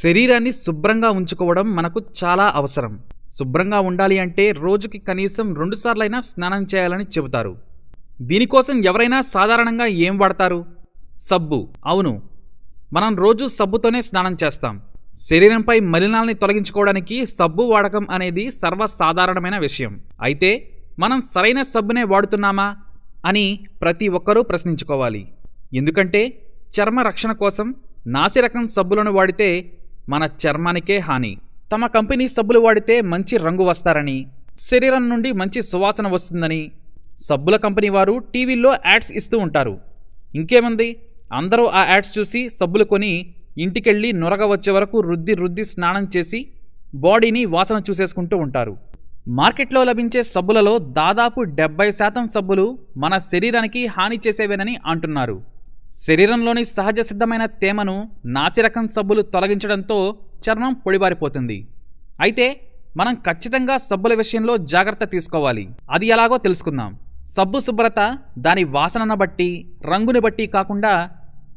శరీరాన్ని శుభ్రంగా ఉంచుకోవడం మనకు చాలా అవసరం శుభ్రంగా ఉండాలి అంటే రోజుకి కనీసం రెండుసార్లైనా స్నానం చేయాలని చెబుతారు దీనికోసం ఎవరైనా సాధారణంగా ఏం వాడతారు సబ్బు అవును మనం రోజు సబ్బుతోనే స్నానం చేస్తాం శరీరంపై మలినాల్ని తొలగించుకోవడానికి సబ్బు వాడకం అనేది సర్వసాధారణమైన విషయం అయితే మనం సరైన సబ్బునే వాడుతున్నామా అని ప్రతి ఒక్కరూ ప్రశ్నించుకోవాలి ఎందుకంటే చర్మ రక్షణ కోసం నాసిరకం సబ్బులను వాడితే మన చర్మానికే హాని తమ కంపెనీ సబ్బులు వాడితే మంచి రంగు వస్తారని శరీరం నుండి మంచి సువాసన వస్తుందని సబ్బుల కంపెనీ వారు టీవీల్లో యాడ్స్ ఇస్తూ ఉంటారు ఇంకేముంది అందరూ ఆ యాడ్స్ చూసి సబ్బులు కొని ఇంటికెళ్ళి నొరగ వచ్చే వరకు రుద్ది రుద్ది స్నానం చేసి బాడీని వాసన చూసేసుకుంటూ ఉంటారు మార్కెట్లో లభించే సబ్బులలో దాదాపు డెబ్బై శాతం సబ్బులు మన శరీరానికి హాని చేసేవేనని అంటున్నారు శరీరంలోని సహజ సిద్ధమైన తేమను నాసిరకం సబ్బులు తొలగించడంతో చర్మం పొడిబారిపోతుంది అయితే మనం ఖచ్చితంగా సబ్బుల విషయంలో జాగ్రత్త తీసుకోవాలి అది ఎలాగో తెలుసుకుందాం సబ్బు శుభ్రత దాని వాసనను బట్టి రంగుని బట్టి కాకుండా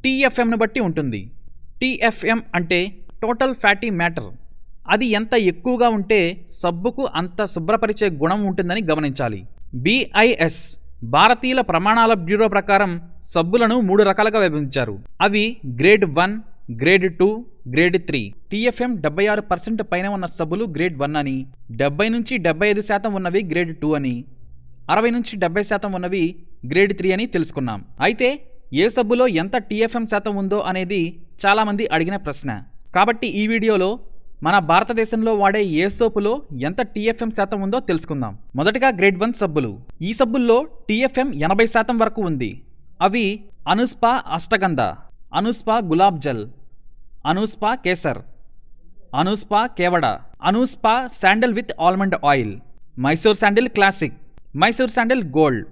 టీఎఫ్ఎంను బట్టి ఉంటుంది టీఎఫ్ఎం అంటే టోటల్ ఫ్యాటీ మ్యాటర్ అది ఎంత ఎక్కువగా ఉంటే సబ్బుకు అంత శుభ్రపరిచే గుణం ఉంటుందని గమనించాలి బిఐఎస్ భారతీయుల ప్రమాణాల బ్యూరో ప్రకారం సబ్బులను మూడు రకాలుగా విభజించారు అవి grade one grade two grade three TFM డెబ్బై ఆరు పర్సెంట్ పైన ఉన్న సబ్బులు గ్రేడ్ వన్ అని డెబ్బై నుంచి డెబ్బై ఐదు శాతం ఉన్నవి గ్రేడ్ టూ అని అరవై నుంచి డెబ్బై శాతం ఉన్నవి గ్రేడ్ త్రీ అని తెలుసుకున్నాం అయితే ఏ సబ్బులో ఎంత టీఎఫ్ఎం శాతం ఉందో అనేది చాలామంది అడిగిన ప్రశ్న కాబట్టి ఈ వీడియోలో మన భారతదేశంలో వాడే ఏ సోపులో ఎంత టీఎఫ్ఎం శాతం ఉందో తెలుసుకుందాం మొదటగా గ్రేడ్ వన్ సబ్బులు ఈ సబ్బుల్లో టీఎఫ్ఎం ఎనభై శాతం వరకు ఉంది అవి Anuspa Ashtagandha Anuspa Gulab Jal Anuspa Kesar Anuspa Kewda Anuspa sandal with almond oil Mysore sandal classic Mysore sandal gold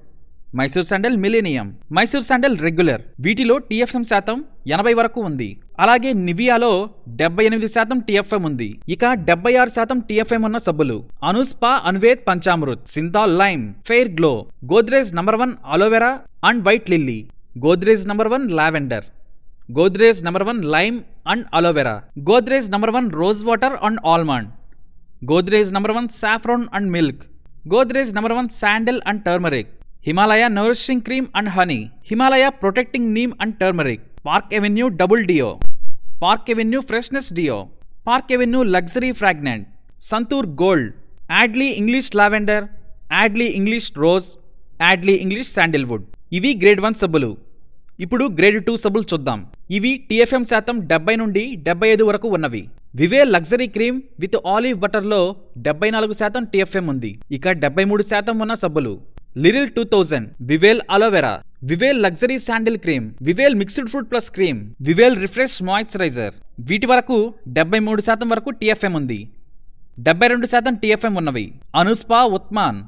Mysore sandal millennium Mysore sandal regular వీటిలో టీఎఫ్ఎం శాతం ఎనభై వరకు ఉంది అలాగే నివియాలో డెబ్బై ఎనిమిది శాతం టీఎఫ్ఎం ఉంది ఇక డెబ్బై ఆరు శాతం టీఎఫ్ఎం ఉన్న సబ్బులు Anuspa Anved Panchamrit Cinthol lime fair glow Godrej number one aloe vera and white lily Godrej number one lavender Godrej number one lime and aloe vera Godrej number one rose water and almond Godrej number one saffron and milk Godrej number one sandal and turmeric Himalaya nourishing cream and honey Himalaya protecting neem and turmeric Park Avenue double deo Park Avenue freshness deo Park Avenue luxury fragrant Santoor gold Yardley English lavender Yardley English rose Yardley English sandalwood ఇవి grade one సబ్బులు ఇప్పుడు grade two సబ్బులు చూద్దాం ఇవి TFM శాతం డెబ్బై నుండి డెబ్బై ఐదు వరకు ఉన్నవి Vivel luxury cream with olive బటర్లో డెబ్బై నాలుగు శాతం టీఎఫ్ఎం ఉంది ఇక డెబ్బై మూడు శాతం ఉన్న సబ్బులు Liril two thousand Vivel aloe vera Vivel luxury sandal cream Vivel mixed fruit plus cream Vivel refresh moisturiser వీటి వరకు డెబ్బై మూడు శాతం వరకు టీఎఫ్ఎం ఉంది డెబ్బై రెండు శాతం టీఎఫ్ఎం ఉన్నవి అనుస్పా ఉత్మాన్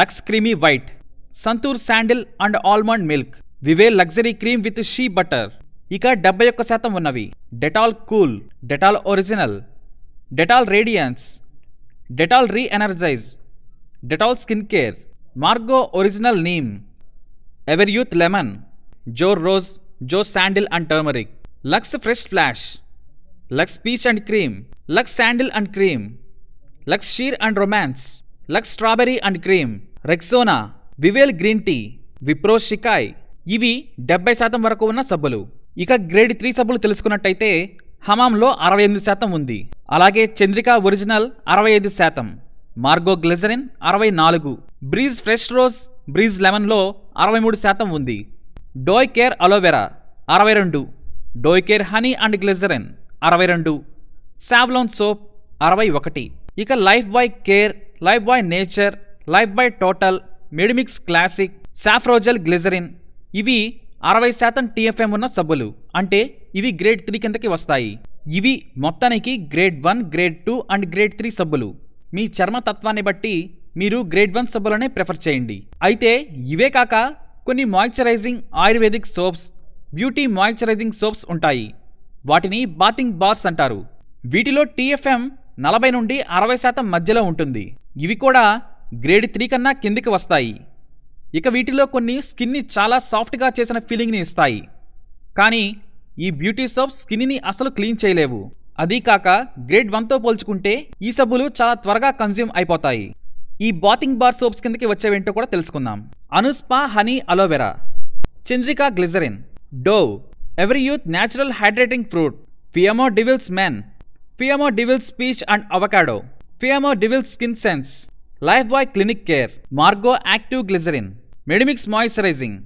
Lux creamy white Santoor sandal and almond milk Vivel luxury cream with shea butter ఇక డెబ్బై ఒక్క శాతం ఉన్నవి Dettol cool Dettol original Dettol radiance Dettol reenergise Dettol skin care Margo original neem ever youth lemon జోర్ రోజ్ జో sandal and turmeric Lux fresh flash Lux peach and cream Lux sandal and cream Lux sheer and romance Lux strawberry and cream Rexona Vivel green tea Wipro Shikakai ఇవి డెబ్బై శాతం వరకు ఉన్న సబ్బులు ఇక grade three సబ్బులు తెలుసుకున్నట్టయితే హమాంలో అరవై ఎనిమిది శాతం ఉంది అలాగే చంద్రిక ఒరిజినల్ అరవై ఐదు శాతం మార్గోగ్లిజరిన్ అరవై నాలుగు బ్రీజ్ ఫ్రెష్ రోజ్ బ్రీజ్ లెమన్లో అరవై మూడు శాతం ఉంది డోయ్ కేర్ అలోవెరా అరవై రెండు Doy care honey and glycerin అరవై రెండు శావ్లోన్ సోప్ అరవై ఒకటి ఇక Lifebuoy care Lifebuoy nature Lifebuoy total Medimix classic శాఫ్రోజల్ గ్లిజరిన్ ఇవి అరవై శాతం టీఎఫ్ఎం ఉన్న సబ్బులు అంటే ఇవి గ్రేడ్ త్రీ కిందకి వస్తాయి ఇవి మొత్తానికి grade one grade two and grade three సబ్బులు మీ చర్మ తత్వాన్ని బట్టి మీరు గ్రేడ్ వన్ సబ్బులనే ప్రిఫర్ చేయండి అయితే ఇవే కాక కొన్ని moisturising ayurvedic soaps beauty moisturising soaps ఉంటాయి వాటిని బాతింగ్ బార్స్ అంటారు వీటిలో టీఎఫ్ఎం నలభై నుండి అరవై శాతం మధ్యలో ఉంటుంది ఇవి కూడా గ్రేడ్ త్రీ కన్నా కిందికి వస్తాయి ఇక వీటిలో కొన్ని స్కిన్ని చాలా సాఫ్ట్గా చేసిన ఫీలింగ్ని ఇస్తాయి కానీ ఈ బ్యూటీ సోప్స్ స్కిన్ని అసలు క్లీన్ చేయలేవు అదీ కాక గ్రేడ్ వన్తో పోల్చుకుంటే ఈ సబ్బులు చాలా త్వరగా కన్జ్యూమ్ అయిపోతాయి ఈ బాతింగ్ బార్ సోప్స్ కిందకి వచ్చేవేంటో కూడా తెలుసుకుందాం Anuspa honey aloe vera Chandrika glycerin Dove every youth natural hydrating fruit Fiama Di Wills men Fiama Di Wills peach and avocado Fiama Di Wills skin sense Lifebuoy clinic care Margo active glycerin Medimix moisturising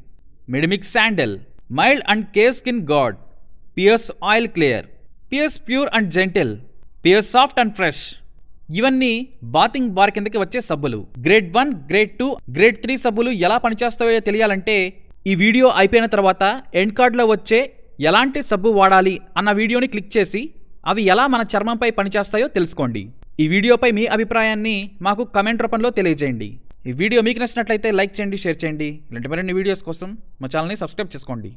Medimix sandal mild and care skin guard Pears oil clear Pears pure and gentle Pears soft and fresh ఇవన్నీ bathing bar కిందకి వచ్చే సబ్బులు grade one grade two grade three సబ్బులు ఎలా పనిచేస్తాయో తెలియాలంటే ఈ video అయిపోయిన తర్వాత ఎండ్ కార్డ్లో వచ్చే ఎలాంటి సబ్బు వాడాలి అన్న వీడియోని క్లిక్ చేసి అవి ఎలా మన చర్మంపై పనిచేస్తాయో తెలుసుకోండి ఈ వీడియోపై మీ అభిప్రాయాన్ని మాకు కమెంట్ రూపంలో తెలియజేయండి ఈ వీడియో మీకు నచ్చినట్లయితే లైక్ చేయండి షేర్ చేయండి ఇలాంటి మరిన్ని వీడియోస్ కోసం మా ఛానల్ని సబ్స్క్రైబ్ చేసుకోండి